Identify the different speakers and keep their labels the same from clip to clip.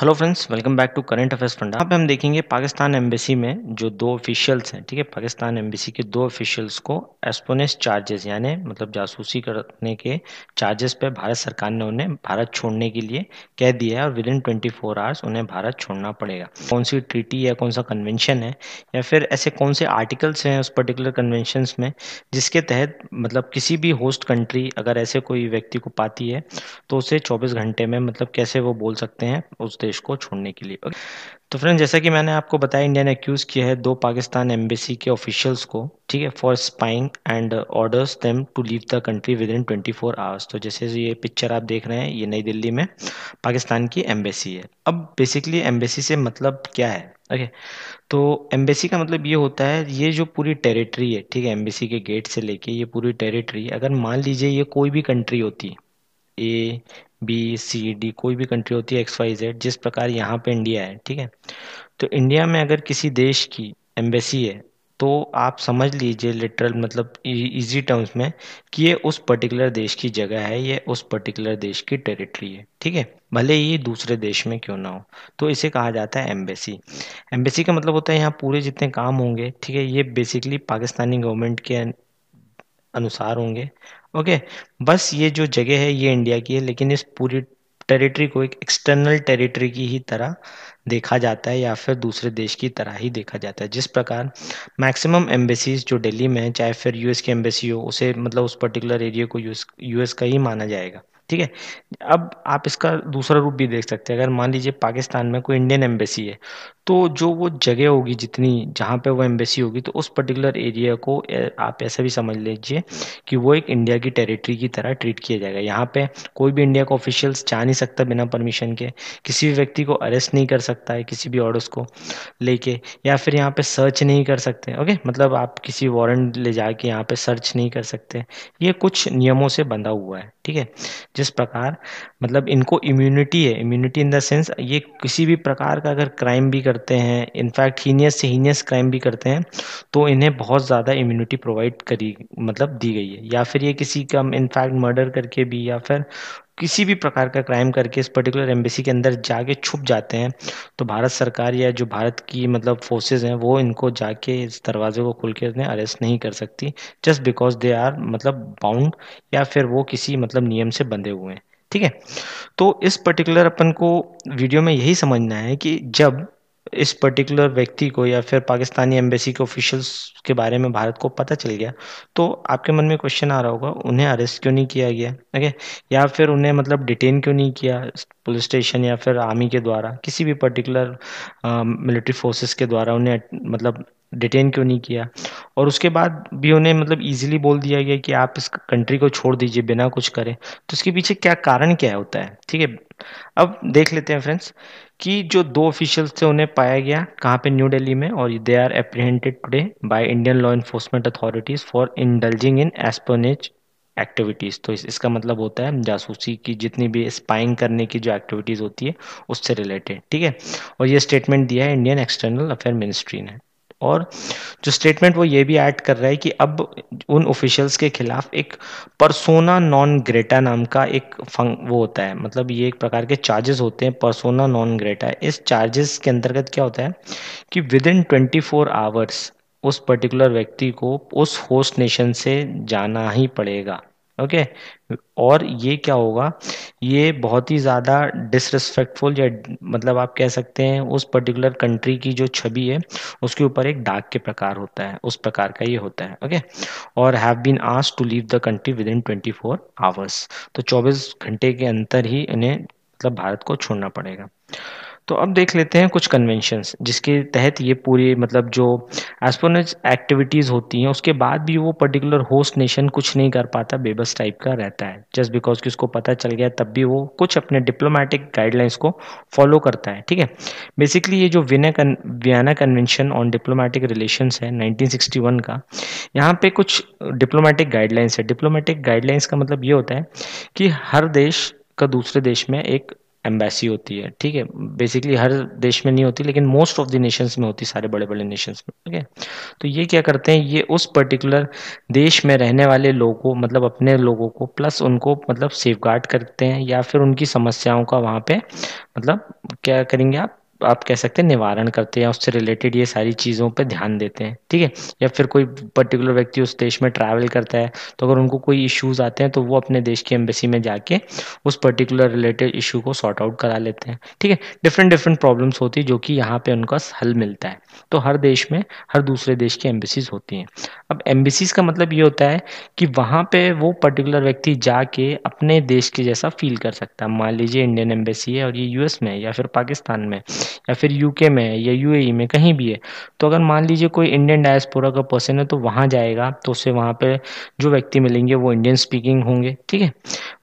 Speaker 1: hello friends welcome back to current affairs फंडा यहाँ पे हम देखेंगे पाकिस्तान एम्बेसी में जो दो ऑफिशियल्स हैं ठीक है पाकिस्तान एम्बेसी के दो ऑफिशियल्स को एस्पोनेस चार्जेस यानी मतलब जासूसी करने के चार्जेस पे भारत सरकार ने उन्हें भारत छोड़ने के लिए कह दिया है और within twenty four hours उन्हें भारत छोड़ना पड़ेगा कौन सी ट्रीटी या कौन सा कन्वेंशन है या फिर ऐसे कौन से आर्टिकल्स हैं उस पर्टिकुलर कन्वेंशन में जिसके तहत मतलब किसी भी होस्ट कंट्री अगर ऐसे कोई व्यक्ति को पाती है तो उसे चौबीस घंटे में मतलब कैसे वो बोल सकते हैं उस देश को छोड़ने के लिए तो फ्रेंड जैसा कि मैंने आपको बताया इंडिया ने एक्यूज किया है दो पाकिस्तान एम्बेसी के ऑफिशियल्स को ठीक है for spying and orders them to leave the country within twenty four hours तो जैसे ये पिक्चर आप देख रहे हैं ये नई दिल्ली में पाकिस्तान की एम्बेसी है अब बेसिकली एम्बेसी से मतलब क्या है ओके तो एम्बेसी का मतलब ये होता है ये जो पूरी टेरिटरी है ठीक है एम्बेसी के गेट से लेके ये पूरी टेरिटरी अगर मान लीजिए ये कोई भी कंट्री होती है ए बी सी डी कोई भी कंट्री होती है एक्स वाई जेड जिस प्रकार यहाँ पे इंडिया है ठीक है तो इंडिया में अगर किसी देश की एम्बेसी है तो आप समझ लीजिए लिटरल मतलब इजी e, टर्म्स में कि ये उस पर्टिकुलर देश की जगह है ये उस पर्टिकुलर देश की टेरिटरी है ठीक है भले ही दूसरे देश में क्यों ना हो तो इसे कहा जाता है एम्बेसी एम्बेसी का मतलब होता है यहाँ पूरे जितने काम होंगे ठीक है ये बेसिकली पाकिस्तानी गवर्नमेंट के अनुसार होंगे ओके बस ये जो जगह है ये इंडिया की है लेकिन इस पूरी टेरिटरी को एक एक्सटर्नल टेरिटरी की ही तरह देखा जाता है या फिर दूसरे देश की तरह ही देखा जाता है जिस प्रकार मैक्सिमम एम्बेसीज जो दिल्ली में है चाहे फिर यूएस की एम्बेसी हो उसे मतलब उस पर्टिकुलर एरिया को यूएस यूएस का ही माना जाएगा ठीक है अब आप इसका दूसरा रूप भी देख सकते हैं अगर मान लीजिए पाकिस्तान में कोई इंडियन एम्बेसी है तो जो वो जगह होगी जितनी जहाँ पे वो एम्बेसी होगी तो उस पर्टिकुलर एरिया को आप ऐसा भी समझ लीजिए कि वो एक इंडिया की टेरिटरी की तरह ट्रीट किया जाएगा यहाँ पे कोई भी इंडिया का ऑफिशियल्स जा नहीं सकता बिना परमिशन के किसी भी व्यक्ति को अरेस्ट नहीं कर सकता है किसी भी ऑर्डर्स को लेके या फिर यहाँ पे सर्च नहीं कर सकते ओके मतलब आप किसी वारंट ले जाके यहाँ पे सर्च नहीं कर सकते ये कुछ नियमों से बंधा हुआ है ठीक है जिस प्रकार मतलब इनको इम्यूनिटी है इम्यूनिटी इन द सेंस ये किसी भी प्रकार का अगर क्राइम भी करते हैं इनफैक्ट हीनियस से हीनियस क्राइम भी करते हैं तो इन्हें बहुत ज़्यादा इम्यूनिटी प्रोवाइड करी मतलब दी गई है या फिर ये किसी का इनफैक्ट मर्डर करके भी या फिर किसी भी प्रकार का क्राइम करके इस पर्टिकुलर एम्बेसी के अंदर जाके छुप जाते हैं तो भारत सरकार या जो भारत की मतलब फोर्सेज हैं वो इनको जाके इस दरवाजे को खोल के उन्हें अरेस्ट नहीं कर सकती जस्ट बिकॉज दे आर मतलब बाउंड या फिर वो किसी मतलब नियम से बंधे हुए हैं ठीक है तो इस पर्टिकुलर अपन को वीडियो में यही समझना है कि जब इस पर्टिकुलर व्यक्ति को या फिर पाकिस्तानी एम्बेसी के ऑफिशियल्स के बारे में भारत को पता चल गया तो आपके मन में क्वेश्चन आ रहा होगा उन्हें अरेस्ट क्यों नहीं किया गया ओके या फिर उन्हें मतलब डिटेन क्यों नहीं किया पुलिस स्टेशन या फिर आर्मी के द्वारा किसी भी पर्टिकुलर मिलिट्री फोर्सेस के द्वारा उन्हें मतलब डिटेन क्यों नहीं किया और उसके बाद भी उन्हें मतलब इजीली बोल दिया गया कि आप इस कंट्री को छोड़ दीजिए बिना कुछ करें तो इसके पीछे क्या कारण क्या होता है ठीक है अब देख लेते हैं फ्रेंड्स कि जो दो ऑफिशियल्स थे उन्हें पाया गया कहाँ पे न्यू दिल्ली में और they are apprehended today by Indian law enforcement authorities for indulging in espionage activities तो इस, इसका मतलब होता है जासूसी की जितनी भी स्पाइंग करने की जो एक्टिविटीज़ होती है उससे रिलेटेड ठीक है और ये स्टेटमेंट दिया है इंडियन एक्सटर्नल अफेयर मिनिस्ट्री ने और जो स्टेटमेंट वो ये भी ऐड कर रहा है कि अब उन ऑफिशियल्स के खिलाफ एक परसोना नॉन ग्रेटा नाम का एक फंग वो होता है मतलब ये एक प्रकार के चार्जेस होते हैं परसोना नॉन ग्रेटा इस चार्जेस के अंतर्गत क्या होता है कि within twenty four hours उस पर्टिकुलर व्यक्ति को उस होस्ट नेशन से जाना ही पड़ेगा ओके और ये क्या होगा ये बहुत ही ज़्यादा डिसरिस्पेक्टफुल या मतलब आप कह सकते हैं उस पर्टिकुलर कंट्री की जो छवि है उसके ऊपर एक डाक के प्रकार होता है उस प्रकार का ये होता है ओके और have been asked to leave the country within twenty four hours तो चौबीस घंटे के अंतर ही इन्हें मतलब भारत को छोड़ना पड़ेगा तो अब देख लेते हैं कुछ कन्वेंशंस जिसके तहत ये पूरी मतलब जो एस्पोनज एक्टिविटीज़ होती हैं उसके बाद भी वो पर्टिकुलर होस्ट नेशन कुछ नहीं कर पाता बेबस टाइप का रहता है जस्ट बिकॉज कि उसको पता चल गया तब भी वो कुछ अपने डिप्लोमेटिक गाइडलाइंस को फॉलो करता है ठीक है बेसिकली ये जो विना कन, Vienna convention on diplomatic relation है नाइनटीन का यहाँ पे कुछ डिप्लोमेटिक गाइडलाइंस है डिप्लोमेटिक गाइडलाइंस का मतलब ये होता है कि हर देश का दूसरे देश में एक एम्बेसी होती है ठीक है बेसिकली हर देश में नहीं होती लेकिन मोस्ट ऑफ द नेशंस में होती सारे बड़े बड़े नेशंस में ठीक है तो ये क्या करते हैं ये उस पर्टिकुलर देश में रहने वाले लोगों को मतलब अपने लोगों को प्लस उनको मतलब सेफ करते हैं या फिर उनकी समस्याओं का वहाँ पे मतलब क्या करेंगे आप आप कह सकते हैं निवारण करते हैं उससे रिलेटेड ये सारी चीज़ों पर ध्यान देते हैं ठीक है या फिर कोई पर्टिकुलर व्यक्ति उस देश में ट्रैवल करता है तो अगर उनको कोई इश्यूज़ आते हैं तो वो अपने देश की एम्बेसी में जाके उस पर्टिकुलर रिलेटेड इशू को सॉर्ट आउट करा लेते हैं ठीक है डिफरेंट डिफरेंट प्रॉब्लम्स होती है जो कि यहाँ पर उनका हल मिलता है तो हर देश में हर दूसरे देश की एम्बेसीज होती हैं अब एम्बेसीज का मतलब ये होता है कि वहाँ पर वो पर्टिकुलर व्यक्ति जाके अपने देश के जैसा फील कर सकता है मान लीजिए इंडियन एम्बेसी है और ये यूएस में है या फिर पाकिस्तान में या फिर यूके में है या यूएई e में कहीं भी है तो अगर मान लीजिए कोई इंडियन डायस्पोरा का पर्सन है तो वहाँ जाएगा तो उससे वहाँ पर जो व्यक्ति मिलेंगे वो इंडियन स्पीकिंग होंगे ठीक है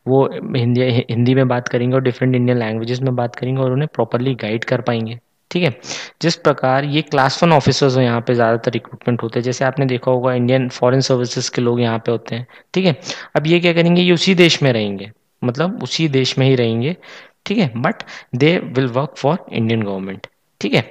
Speaker 1: वो हिंदी हिंदी में बात करेंगे और डिफरेंट इंडियन लैंग्वेजेस में बात करेंगे और उन्हें प्रॉपरली गाइड कर पाएंगे ठीक है जिस प्रकार ये क्लास वन ऑफिसर्स हो यहाँ पे ज़्यादातर रिक्रूटमेंट होते हैं जैसे आपने देखा होगा इंडियन फॉरेन सर्विसेज के लोग यहाँ पे होते हैं ठीक है अब ये क्या करेंगे ये उसी देश में रहेंगे मतलब उसी देश में ही रहेंगे ठीक है but they will work for Indian government ठीक है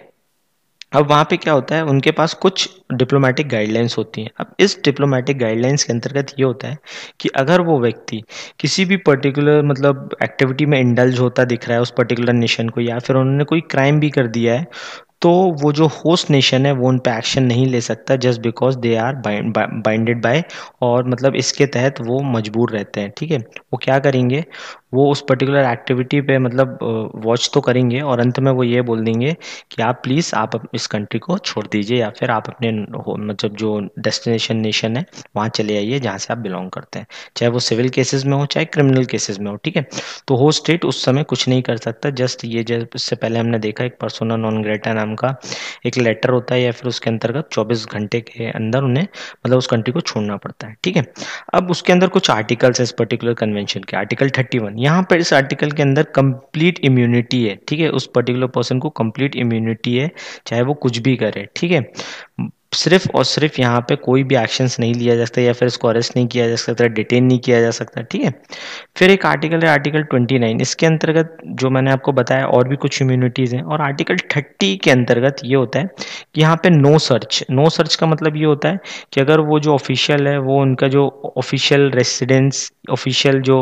Speaker 1: अब वहाँ पे क्या होता है उनके पास कुछ डिप्लोमेटिक गाइडलाइंस होती हैं अब इस डिप्लोमेटिक गाइडलाइंस के अंतर्गत ये होता है कि अगर वो व्यक्ति किसी भी पर्टिकुलर मतलब एक्टिविटी में इंडल्ज होता दिख रहा है उस पर्टिकुलर नेशन को या फिर उन्होंने कोई क्राइम भी कर दिया है तो वो जो होस्ट नेशन है वो उन पर एक्शन नहीं ले सकता just because they are binded by और मतलब इसके तहत वो मजबूर रहते हैं ठीक है वो क्या करेंगे वो उस पर्टिकुलर एक्टिविटी पे मतलब वॉच तो करेंगे और अंत में वो ये बोल देंगे कि आप प्लीज़ आप इस कंट्री को छोड़ दीजिए या फिर आप अपने मतलब जो डेस्टिनेशन नेशन है वहाँ चले आइए जहाँ से आप बिलोंग करते हैं चाहे वो सिविल केसेस में हो चाहे क्रिमिनल केसेस में हो ठीक है तो हो स्टेट उस समय कुछ नहीं कर सकता जस्ट ये जब इससे पहले हमने देखा एक पर्सोना नॉन ग्रेटा नाम का एक लेटर होता है या फिर उसके अंतर्गत चौबीस घंटे के अंदर उन्हें मतलब उस कंट्री को छोड़ना पड़ता है ठीक है अब उसके अंदर कुछ आर्टिकल्स है इस पर्टिकुलर कन्वेंशन के आर्टिकल थर्टी वन यहाँ पर इस आर्टिकल के अंदर कंप्लीट इम्यूनिटी है ठीक है उस पर्टिकुलर पर्सन को कंप्लीट इम्यूनिटी है चाहे वो कुछ भी करे ठीक है सिर्फ और सिर्फ यहाँ पे कोई भी एक्शंस नहीं लिया जा सकता या फिर इसको अरेस्ट नहीं किया जा सकता डिटेन नहीं किया जा सकता ठीक है फिर एक आर्टिकल है आर्टिकल 29 इसके अंतर्गत जो मैंने आपको बताया और भी कुछ इम्यूनिटीज़ हैं और आर्टिकल 30 के अंतर्गत ये होता है कि यहाँ पे नो सर्च नो सर्च का मतलब ये होता है कि अगर वो जो ऑफिशियल है वो उनका जो ऑफिशियल रेसिडेंस ऑफिशियल जो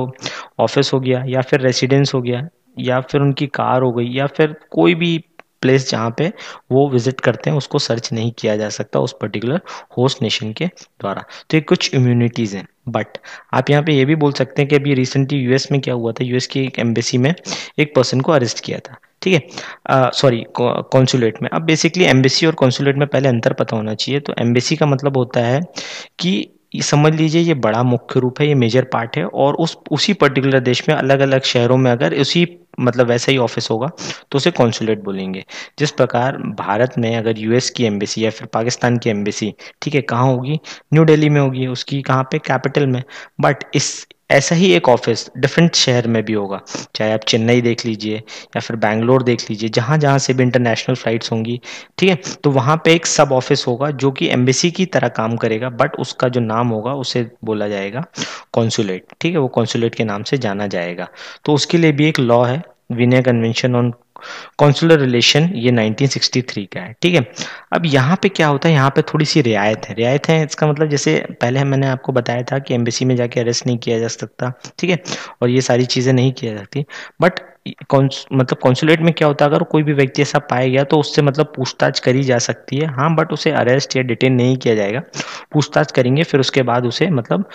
Speaker 1: ऑफिस हो गया या फिर रेसिडेंस हो गया या फिर उनकी कार हो गई या फिर कोई भी प्लेस जहाँ पे वो विजिट करते हैं उसको सर्च नहीं किया जा सकता उस पर्टिकुलर होस्ट नेशन के द्वारा तो ये कुछ इम्यूनिटीज़ हैं बट आप यहाँ पे ये भी बोल सकते हैं कि अभी रिसेंटली यूएस में क्या हुआ था यूएस की एक एम्बेसी में एक पर्सन को अरेस्ट किया था ठीक है सॉरी कॉन्सुलेट में अब बेसिकली एम्बेसी और कॉन्सुलेट में पहले अंतर पता होना चाहिए तो एम्बेसी का मतलब होता है कि ये समझ लीजिए ये बड़ा मुख्य रूप है ये मेजर पार्ट है और उस उसी पर्टिकुलर देश में अलग अलग शहरों में अगर उसी मतलब वैसा ही ऑफिस होगा तो उसे कॉन्सुलेट बोलेंगे जिस प्रकार भारत में अगर यूएस की एम्बेसी या फिर पाकिस्तान की एम्बेसी ठीक है कहाँ होगी न्यू दिल्ली में होगी उसकी कहाँ पे कैपिटल में बट इस ऐसा ही एक ऑफिस डिफरेंट शहर में भी होगा चाहे आप चेन्नई देख लीजिए या फिर बैंगलोर देख लीजिए जहाँ जहाँ से भी इंटरनेशनल फ्लाइट्स होंगी ठीक है तो वहाँ पे एक सब ऑफिस होगा जो कि एम्बेसी की तरह काम करेगा बट उसका जो नाम होगा उसे बोला जाएगा कॉन्सुलेट ठीक है वो कॉन्सुलेट के नाम से जाना जाएगा तो उसके लिए भी एक लॉ है Vienna convention on consular relation ये 1963 का है ठीक है अब यहाँ पे क्या होता है यहाँ पे थोड़ी सी रियायत है रियायत है इसका मतलब जैसे पहले मैंने आपको बताया था कि एम्बेसी में जाके अरेस्ट नहीं किया जा सकता ठीक है और ये सारी चीज़ें नहीं किया जाती बट मतलब कॉन्सुलेट में क्या होता है अगर कोई भी व्यक्ति ऐसा पाया गया तो उससे मतलब पूछताछ करी जा सकती है हाँ बट उसे अरेस्ट या डिटेन नहीं किया जाएगा पूछताछ करेंगे फिर उसके बाद उसे मतलब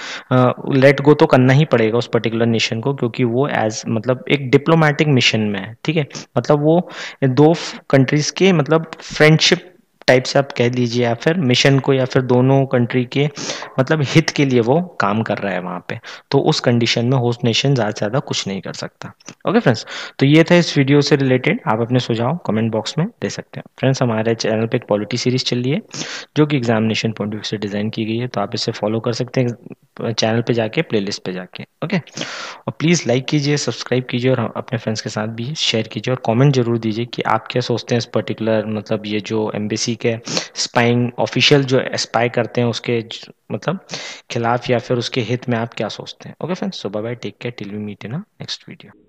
Speaker 1: लेट गो तो करना ही पड़ेगा उस पर्टिकुलर नेशन को क्योंकि वो एज मतलब एक डिप्लोमेटिक मिशन में है ठीक है मतलब वो दो कंट्रीज के मतलब फ्रेंडशिप टाइप से आप कह लीजिए या फिर मिशन को या फिर दोनों कंट्री के मतलब हित के लिए वो काम कर रहा है वहाँ पे तो उस कंडीशन में होस्ट नेशन ज़्यादा से ज़्यादा कुछ नहीं कर सकता ओके फ्रेंड्स तो ये था इस वीडियो से रिलेटेड आप अपने सुझाव कमेंट बॉक्स में दे सकते हैं फ्रेंड्स हमारे चैनल पर एक पॉलिटी सीरीज चल रही है जो कि एग्जामिनेशन पॉइंट ऑफ से डिज़ाइन की गई है तो आप इसे फॉलो कर सकते हैं चैनल पर जाके प्ले लिस्ट पर जाके ओके और प्लीज़ लाइक कीजिए सब्सक्राइब कीजिए और अपने फ्रेंड्स के साथ भी शेयर कीजिए और कॉमेंट जरूर दीजिए कि आप क्या सोचते हैं इस पर्टिकुलर मतलब ये जो एम्बेसी किसी के स्पाइंग ऑफिशियल जो स्पाई करते हैं उसके मतलब खिलाफ या फिर उसके हित में आप क्या सोचते हैं okay friends so bye take care till we meet in next video